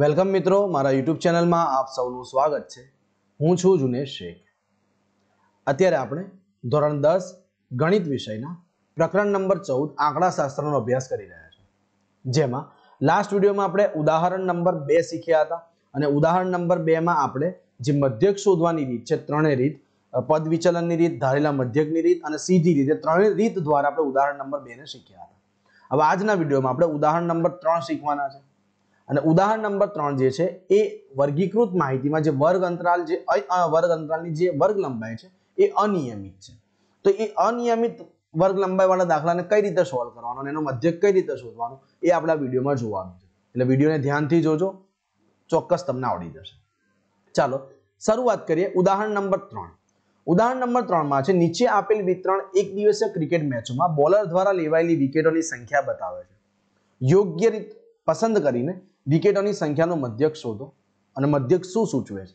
welcome મિત્રો મારા YouTube ચેનલમાં આપ સૌનું સ્વાગત છે હું છું જુનેશ શેખ અત્યારે આપણે ધોરણ દસ ગણિત વિષયના પ્રકરણ નંબર ચૌદ આંકડાશાસ્ત્રનો અભ્યાસ કરી રહ્યા છીએ જેમાં લાસ્ટ વિડીયોમાં આપણે ઉદાહરણ નંબર બે શીખ્યા હતા અને ઉદાહરણ નંબર બેમાં આપણે જે મધ્યક શોધવાની રીત છે ત્રણેય રીત પદ વિચલનની રીત ધારેલા મધ્યકની રીત અને સીધી રીતે ત્રણેય રીત દ્વારા આપણે ઉદાહરણ નંબર બેને શીખ્યા હતા હવે આજના વિડીયોમાં આપણે ઉદાહરણ નંબર ત્રણ શીખવાના છે અને ઉદાહરણ નંબર ત્રણ જે છે એ વર્ગીકૃત માહિતીમાં જે વર્ગ અંતરાલ જે વર્ગ અંતરાલની જે વર્ગ લંબાઈ છે એ અનિયમિત છે તો એ અનિયમિત વર્ગ લંબાઈવાળા દાખલાને કઈ રીતે સોલ્વ કરવાનો અને એનો મધ્ય કઈ રીતે શોધવાનો એ આપણા વિડીયોમાં જોવાનું છે એટલે વિડીયોને ધ્યાનથી જોજો ચોક્કસ તમને આવડી જશે ચાલો શરૂઆત કરીએ ઉદાહરણ નંબર ત્રણ ઉદાહરણ નંબર ત્રણમાં છે નીચે આપેલ વિતરણ એક દિવસીય ક્રિકેટ મેચોમાં બોલર દ્વારા લેવાયેલી વિકેટોની સંખ્યા બતાવે છે યોગ્ય રીત પસંદ કરીને વિકેટોની સંખ્યાનો મધ્યક શોધો અને મધ્યક શું સૂચવે છે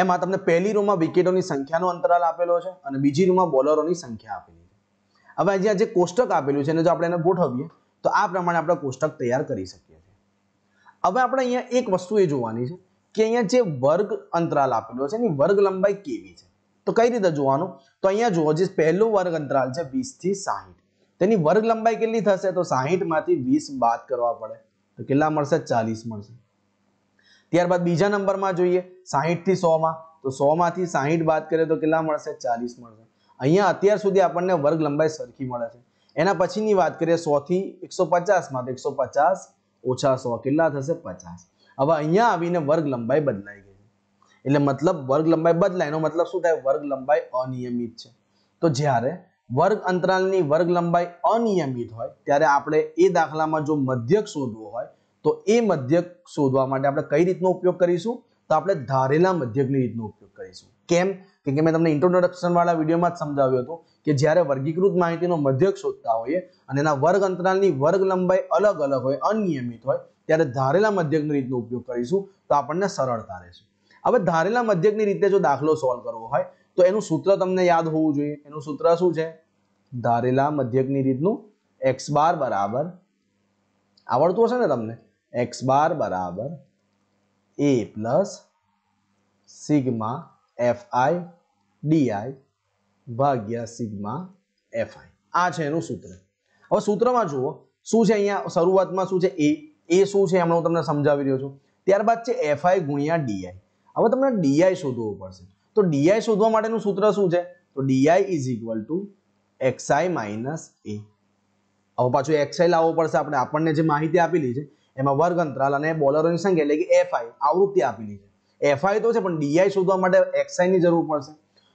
એમાં તમને પહેલી રૂમમાં વિકેટોની સંખ્યાનો અંતરાલ આપેલો છે અને બીજી રૂમમાં બોલરોની સંખ્યા આપેલી છે હવે અહીંયા જે કોષ્ટક આપેલું છે એને જો આપણે એને ગોઠવીએ તો આ પ્રમાણે આપણે કોષ્ટક તૈયાર કરી શકીએ છીએ હવે આપણે અહીંયા એક વસ્તુ એ જોવાની છે કે અહીંયા જે વર્ગ અંતરાલ આપેલો છે એની વર્ગ લંબાઈ કેવી છે તો કઈ રીતે જોવાનું તો અહીંયા જુઓ જે પહેલો વર્ગ અંતરાલ છે વીસથી સાહીઠ તેની વર્ગ લંબાઈ કેટલી થશે તો સાહીઠમાંથી વીસ બાદ કરવા પડે તો કેટલા મળશે ચાલીસ મળશે ત્યારબાદ બીજા નંબરમાં જોઈએ સાહીઠથી સોમાં તો સોમાંથી સાહીઠ બાદ કરીએ તો કેટલા મળશે ચાલીસ મળશે અહીંયા અત્યાર સુધી આપણને વર્ગ લંબાઈ સરખી મળે છે એના પછીની વાત કરીએ સોથી એકસો પચાસમાં તો એકસો પચાસ ઓછા સો કેટલા થશે પચાસ હવે અહીંયા આવીને વર્ગ લંબાઈ બદલાઈ ગઈ એટલે મતલબ વર્ગ લંબાઈ બદલાય એનો મતલબ શું થાય વર્ગ લંબાઈ અનિયમિત છે તો જ્યારે વર્ગ અંતરાલની વર્ગ લંબાઈ અનિયમિત હોય ત્યારે આપણે એ દાખલામાં જો મધ્યક શોધવો હોય તો એ મધ્યક શોધવા માટે આપણે કઈ રીતનો ઉપયોગ કરીશું તો આપણે ધારેલા મધ્યકની રીતનો ઉપયોગ કરીશું કેમ કે મેં તમને ઇન્ટ્રોડક્શનવાળા વિડીયોમાં જ સમજાવ્યો હતો કે જ્યારે વર્ગીકૃત માહિતીનો મધ્યક શોધતા હોઈએ અને એના વર્ગ અંતરાલની વર્ગ લંબાઈ અલગ અલગ હોય અનિયમિત હોય ત્યારે ધારેલા મધ્યકની રીતનો ઉપયોગ કરીશું તો આપણને સરળતા રહેશે હવે ધારેલા મધ્યકની રીતે જો દાખલો સોલ્વ કરવો હોય તો એનું સૂત્ર તમને યાદ હોવું જોઈએ એનું સૂત્ર શું છે ધારેલા મધ્યકની રીતનું એક્સ બાર બરાબર આવડતું હશે ને તમને એક્સ બાર બરાબર A plus sigma F I D I ભાગ્યા સિગ્મા એફ આઈ આ છે એનું સૂત્ર હવે સૂત્રમાં જુઓ શું છે અહીંયા શરૂઆતમાં શું છે એ એ શું છે હમણાં હું તમને સમજાવી રહ્યો છું ત્યારબાદ છે એફ આઈ ગુણ્યા ડીઆઈ હવે તમને ડીઆઈ શોધવું પડશે તો ડીઆઈ શોધવા માટેનું સૂત્ર શું છે તો D I is equal to X I minus A હવે પાછું એક્સઆઈ લાવવો પડશે આપણે આપણને જે માહિતી આપેલી છે એમાં વર્ગ અંતરાલ અને બોલરોની સંખ્યા એટલે કે એફઆઈ આવૃત્તિ આપેલી છે એફઆઈ તો છે પણ ડીઆઈ શોધવા માટે એક્સઆઈની જરૂર પડશે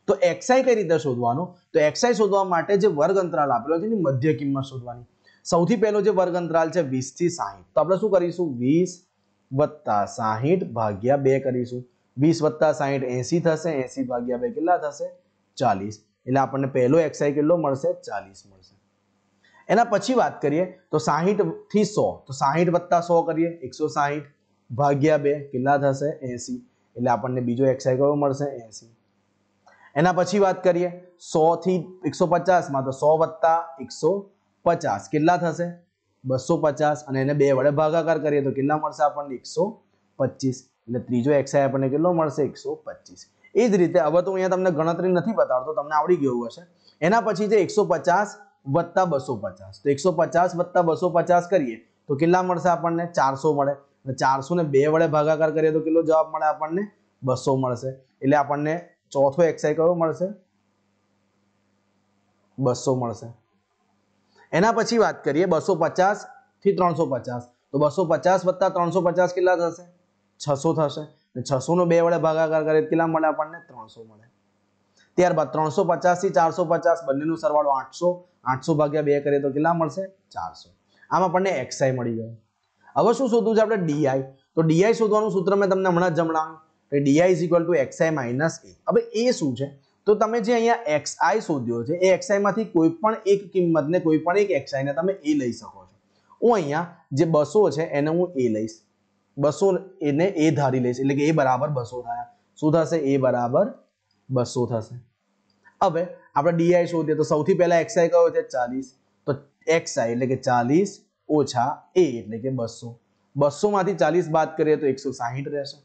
તો એક્સઆઈ કઈ રીતે શોધવાનું તો એક્સઆઈ શોધવા માટે જે વર્ગ અંતરાલ આપેલો છે એની મધ્ય કિંમત શોધવાની સૌથી પહેલો જે વર્ગ અંતરાલ છે વીસથી સાહીઠ તો આપણે શું કરીશું વીસ વત્તા સાહીઠ ભાગ્યા બે કરીશું વીસ વત્તા સાહીઠ એસી થશે એસી ભાગ્યા બે કેટલા થશે ચાલીસ એટલે આપણને પહેલો એક્સઆઈ કેટલો મળશે ચાલીસ મળશે એના પછી વાત કરીએ તો સાહીઠથી સો તો સાહીઠ વત્તા સો કરીએ એકસો સાહીઠ ભાગ્યા બે કેટલા થશે એસી એટલે આપણને બીજો એક્સઆઈ કયો મળશે એસી એના પછી વાત કરીએ સોથી એકસો પચાસમાં તો સો વત્તા એકસો પચાસ કેટલા થશે બસો પચાસ અને એને બે વડે ભાગાકાર કરીએ તો કેટલા મળશે આપણને એકસો પચીસ એટલે ત્રીજો એક્સઆઈ આપણને કેટલો મળશે એકસો પચીસ એ જ રીતે હવે તો અહીંયા તમને ગણતરી નથી બતાડતો તમને આવડી ગયું હશે એના પછી છે એકસો પચાસ વત્તા બસો પચાસ તો એકસો પચાસ વત્તા બસો પચાસ કરીએ તો કેટલા મળશે આપણને ચારસો મળે અને ચારસો ને બે વડે ભાગાકાર કરીએ તો કેટલો જવાબ મળે આપણને બસો મળશે એટલે આપણને ચોથો એક્સઆઈ કયો મળશે બસો મળશે એના પછી વાત કરીએ બસો પચાસ થી ત્રણસો પચાસ તો બસો પચાસ વત્તા ત્રણસો પચાસ કેટલા થશે છસો થશે છસોનો બે વડે ભાગાકાર કરીએ કેટલા મળે આપણને ત્રણસો મળે ત્યારબાદ ત્રણસો પચાસથી ચારસો પચાસ બંનેનો સરવાળો આઠસો આઠસો ભાગ્યા બે કરીએ તો કેટલા મળશે ચારસો આમ આપણને એક્સઆઈ મળી ગયો હવે શું શોધવું છે આપણે ડીઆઈ તો ડીઆઈ શોધવાનું સૂત્ર મેં તમને હમણાં જ જમણાવ્યું D I is equal to X I minus A હવે એ શું છે તો તમે જે અહીંયા એક્સઆઈ શોધ્યો છે એ એક્સઆઈમાંથી કોઈ પણ એક કિંમતને કોઈ પણ એક એક્સઆઈને તમે એ લઈ શકો છો હું અહીંયા જે બસો છે એને હું એ લઈશ બસો એને એ ધારી લઈશ એટલે કે એ બરાબર બસો થયા શું થશે એ બરાબર બસો થશે હવે આપણે ડીઆઈ શોધીએ તો સૌથી પહેલા એક્સઆઈ કયો છે ચાલીસ તો એક્સઆઈ એટલે કે ચાલીસ ઓછા એ એટલે કે બસો બસોમાંથી ચાલીસ બાદ કરીએ તો એકસો સાહીઠ રહેશે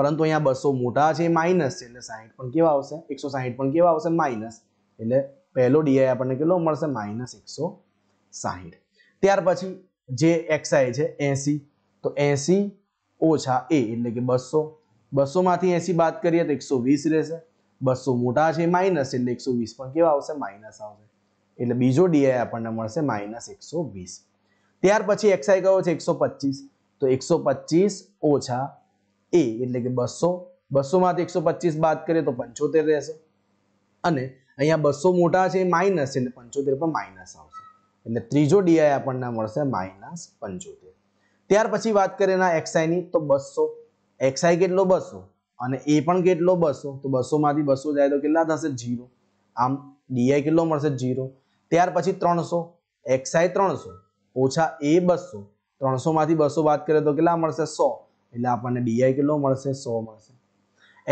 પરંતુ અહીંયા બસો મોટા છે એ માઇનસ છે એટલે સાહીઠ પણ કેવા આવશે એકસો સાહીઠ પણ કેવા આવશે માઇનસ એટલે પહેલો ડીઆઈ આપણને કેટલો મળશે માઇનસ એકસો સાહીઠ ત્યાર પછી જે એક્સઆઈ છે એસી તો એસી ઓછા એ એટલે કે બસો બસોમાંથી એસી બાદ કરીએ તો એકસો વીસ રહેશે બસો મોટા છે માઇનસ એટલે એકસો વીસ પણ કેવા આવશે માઇનસ આવશે એટલે બીજો ડીઆઈ આપણને મળશે માઇનસ એકસો વીસ ત્યાર પછી એક્સઆઈ કયો છે એકસો પચીસ તો એકસો પચીસ ઓછા એ એટલે કે બસો બસોમાંથી એકસો પચીસ બાદ કરીએ તો પંચોતેર રહેશે અને અહીંયા બસો મોટા છે માઇનસ એટલે પંચોતેર પણ માઇનસ આવશે એટલે ત્રીજો ડીઆઈ આપણને મળશે માઇનસ પંચોતેર ત્યાર પછી વાત કરીએ એના એક્સઆઈની તો બસો એક્સઆઈ કેટલો બસો અને એ પણ કેટલો બસો તો બસોમાંથી બસો જાય તો કેટલા થશે જીરો આમ ડીઆઈ કેટલો મળશે જીરો ત્યાર પછી ત્રણસો એક્સઆઈ ત્રણસો ઓછા એ બસો ત્રણસોમાંથી બસો વાત કરીએ તો કેટલા મળશે સો એટલે આપણને ડીઆઈ કેટલો મળશે સો મળશે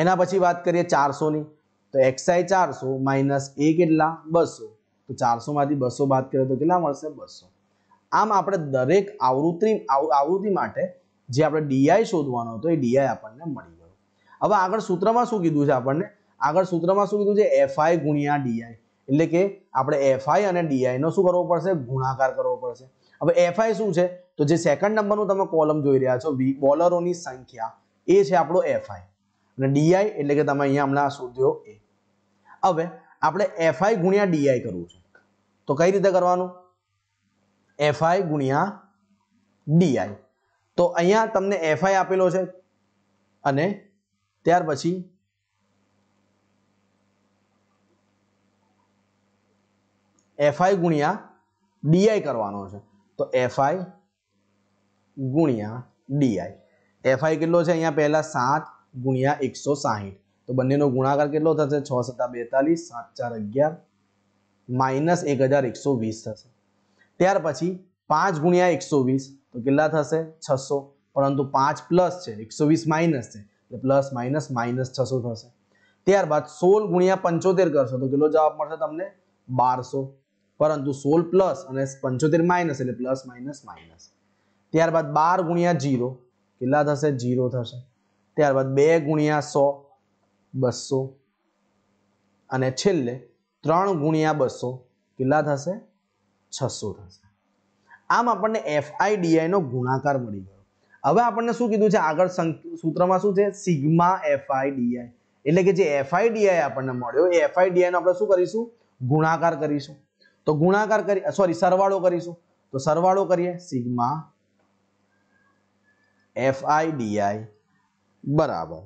એના પછી વાત કરીએ ચારસોની તો એક્સઆઈ ચારસો માઇનસ એ કેટલા બસો તો ચારસોમાંથી બસો વાત કરીએ તો કેટલા મળશે બસો આમ આપણે દરેક આવૃત્તિ આવૃત્તિ માટે જે આપણે ડીઆઈ શોધવાનો હતો એ ડીઆઈ આપણને મળી ગયો હવે આગળ સૂત્રમાં શું કીધું છે આપણને આગળ સૂત્રમાં શું કીધું છે એફઆઈ ગુણ્યા ડીઆઈ એટલે કે આપણે એફઆઈ અને ડીઆઈનો શું કરવો પડશે ગુણાકાર કરવો પડશે હવે એફઆઈ શું છે તો જે સેકન્ડ નંબરનું તમે કોલમ જોઈ રહ્યા છો બોલરોની સંખ્યા એ છે આપણો એફઆઈ અને ડીઆઈ એટલે કે તમે અહીંયા હમણાં શોધ્યો એ હવે આપણે એફઆઈ ગુણ્યા ડીઆઈ કરવું છે તો કઈ રીતે કરવાનું એફઆઈ ગુણ્યા ડીઆઈ તો અહીંયા તમને એફઆઈ આપેલો છે અને ત્યાર પછી એફઆઈ ગુણ્યા ડીઆઈ કરવાનો છે તો એફઆઈ ગુણ્યા ડીઆઈ એફઆઈ કેટલો છે અહીંયા પહેલા સાત ગુણ્યા એકસો સાહીઠ તો બંનેનો ગુણાકાર કેટલો થશે છ સત્તા બેતાલીસ સાત ચાર અગિયાર માઇનસ એક હજાર એકસો વીસ થશે ત્યાર પછી પાંચ ગુણ્યા એકસો વીસ તો કેટલા થશે છસો પરંતુ પાંચ પ્લસ છે એકસો વીસ માઇનસ છે એટલે પ્લસ માઇનસ માઇનસ છસો થશે ત્યારબાદ સોળ ગુણ્યા પંચોતેર કરશો તો કેટલો જવાબ મળશે તમને બારસો પરંતુ સોળ પ્લસ અને પંચોતેર માઇનસ એટલે પ્લસ માઇનસ માઇનસ ત્યારબાદ બાર ગુણ્યા જીરો કેટલા થશે જીરો થશે ત્યારબાદ બે ગુણ્યા સો બસો અને છેલ્લે ત્રણ ગુણ્યા બસો કેટલા થશે છસો થશે આમ આપણને એફઆઈડીઆઈનો ગુણાકાર મળી ગયો હવે આપણને શું કીધું છે આગળ સૂત્રમાં શું છે સિગ્મા એફઆઈડીઆઈ એટલે કે જે એફઆઈડીઆઈ આપણને મળ્યો એ એફઆઈડીઆઈનો આપણે શું કરીશું ગુણાકાર કરીશું તો ગુણાકાર કરી સોરી સરવાળો કરીશું તો સરવાળો કરીએ સિગ્મા એફઆઈડીઆઈ બરાબર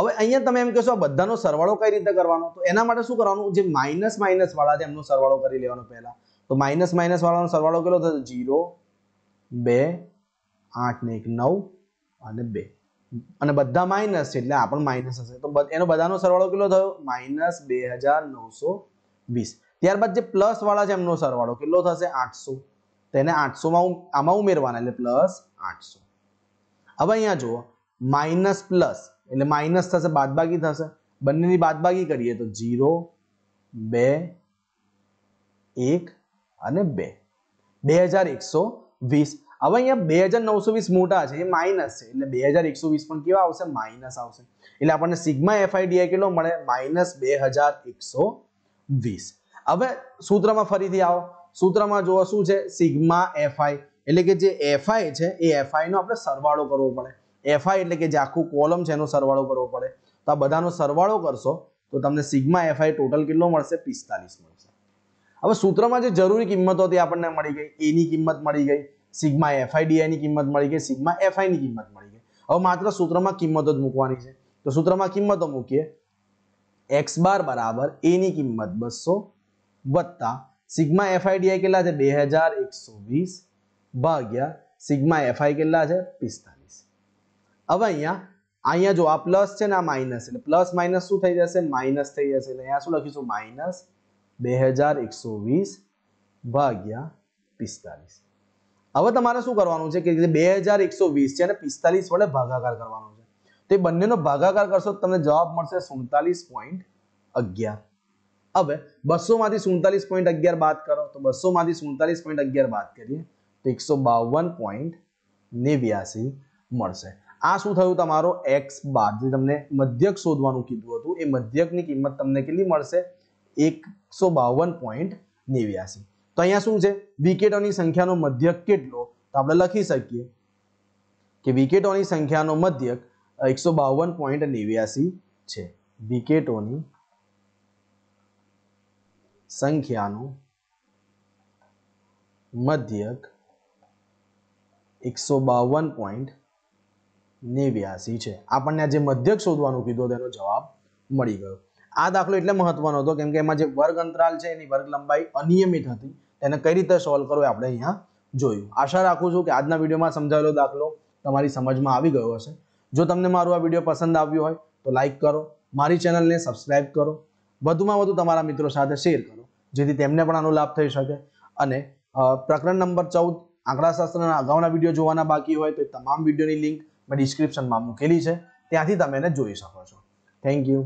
હવે અહીંયા તમે એમ કહેશો બધાનો સરવાળો કઈ રીતે કરવાનો તો એના માટે શું કરવાનું જે માઇનસ માઇનસ વાળા છે એમનો સરવાળો કરી લેવાનો પહેલા તો માઇનસ માઇનસ વાળાનો સરવાળો કેટલો થશે જીરો બે આઠ ને એક નવ અને બે અને બધા માઇનસ છે એટલે આ પણ માઇનસ હશે તો એનો બધાનો સરવાળો કેટલો થયો માઇનસ બે હજાર નવસો વીસ ત્યારબાદ જે પ્લસ વાળા છે એમનો સરવાળો કેટલો થશે આઠસો તેને આઠસોમાં હું આમાં ઉમેરવાના એટલે પ્લસ આઠસો હવે અહીંયા જુઓ માઇનસ પ્લસ એટલે માઇનસ થશે બાદબાકી થશે બંનેની બાદબાકી કરીએ તો જીરો બે એક અને બે બે હજાર એકસો વીસ હવે અહીંયા બે હજાર નવસો વીસ મોટા છે એ માઇનસ છે એટલે બે હજાર એકસો વીસ પણ કેવા આવશે માઇનસ આવશે એટલે આપણને સિગ્મા એફઆઈડીઆઈ કેટલો મળે માઇનસ બે હજાર એકસો વીસ હવે સૂત્રમાં ફરીથી આવો સૂત્રમાં જોવો શું છે સિગ્મા એફઆઈ એટલે કે જે એફઆઈ છે એ એફઆઈનો આપણે સરવાળો કરવો પડે એફઆઈ એટલે કે જે આખું કોલમ છે એનો સરવાળો કરવો પડે તો આ બધાનો સરવાળો કરશો તો તમને સિગ્મા એફઆઈ ટોટલ કેટલો મળશે પિસ્તાલીસ મળશે હવે સૂત્રમાં જે જરૂરી કિંમતો હતી આપણને મળી ગઈ એની કિંમત મળી ગઈ સિગ્મા એફઆઈડીઆઈની કિંમત મળી ગઈ સિગ્મા એફઆઈની કિંમત મળી ગઈ હવે માત્ર સૂત્રમાં કિંમતો જ મૂકવાની છે તો સૂત્રમાં કિંમતો મૂકીએ એક્સ બાર બરાબર એની કિંમત બસો વત્તા સિગ્મા એફઆઈડીઆઈ કેટલા છે બે હજાર એકસો વીસ ભાગ્યા સિગ્મા એફઆઈ કેટલા છે પિસ્તાલીસ હવે અહીંયા અહીંયા જો આ પ્લસ છે ને આ માઇનસ એટલે પ્લસ માઇનસ શું થઈ જશે માઇનસ થઈ જશે એટલે અહીંયા શું લખીશું માઇનસ બે હજાર એકસો વીસ ભાગ્યા પિસ્તાલીસ હવે તમારે શું કરવાનું છે કે બે હજાર એકસો વીસ છે અને પિસ્તાલીસ વડે ભાગાકાર કરવાનો છે તે બંનેનો ભાગાકાર કરશો તો તમને જવાબ મળશે સુડતાલીસ પોઈન્ટ અગિયાર હવે બસો માંથી સુડતાલીસ પોઈન્ટ અગિયાર બાદ કરો તો બસો માંથી સુડતાલીસ પોઈન્ટ અગિયાર બાદ કરીએ તો એકસો બાવન પોઈન્ટ નેવ્યાસી મળશે આ શું થયું તમારો એક્સ બાર જે તમને મધ્યક શોધવાનું કીધું હતું એ મધ્યકની કિંમત તમને કેટલી મળશે એકસો બાવન પોઈન્ટ નેવ્યાસી તો અહીંયા શું છે વિકેટોની સંખ્યાનો મધ્યક કેટલો તો આપણે લખી શકીએ કે વિકેટોની સંખ્યાનો મધ્યક એકસો બાવન પોઈન્ટ નેવ્યાસી છે વિકેટોની સંખ્યાનો મધ્યક એકસો બાવન પોઈન્ટ નેવ્યાસી છે આપણને આ જે મધ્યક શોધવાનું કીધું તેનો જવાબ મળી ગયો આ દાખલો એટલે મહત્વનો હતો કેમ કે એમાં જે વર્ગ અંતરાલ છે એની વર્ગ લંબાઈ અનિયમિત હતી તેને કઈ રીતે સોલ્વ કરવો આપણે અહીંયા જોયું આશા રાખું છું કે આજના વિડીયોમાં સમજાવેલો દાખલો તમારી સમજમાં આવી ગયો હશે જો તમને મારો આ વિડીયો પસંદ આવ્યો હોય તો લાઇક કરો મારી ચેનલને સબસ્ક્રાઇબ કરો વધુમાં વધુ તમારા મિત્રો સાથે શેર કરો જેથી તેમને પણ આનો લાભ થઈ શકે અને પ્રકરણ નંબર ચૌદ આંકડાશાસ્ત્રના અગાઉના વિડીયો જોવાના બાકી હોય તો તમામ વિડીયોની લિંક મેં ડિસ્ક્રિપ્શનમાં મૂકેલી છે ત્યાંથી તમે એને જોઈ શકો છો થેન્ક યુ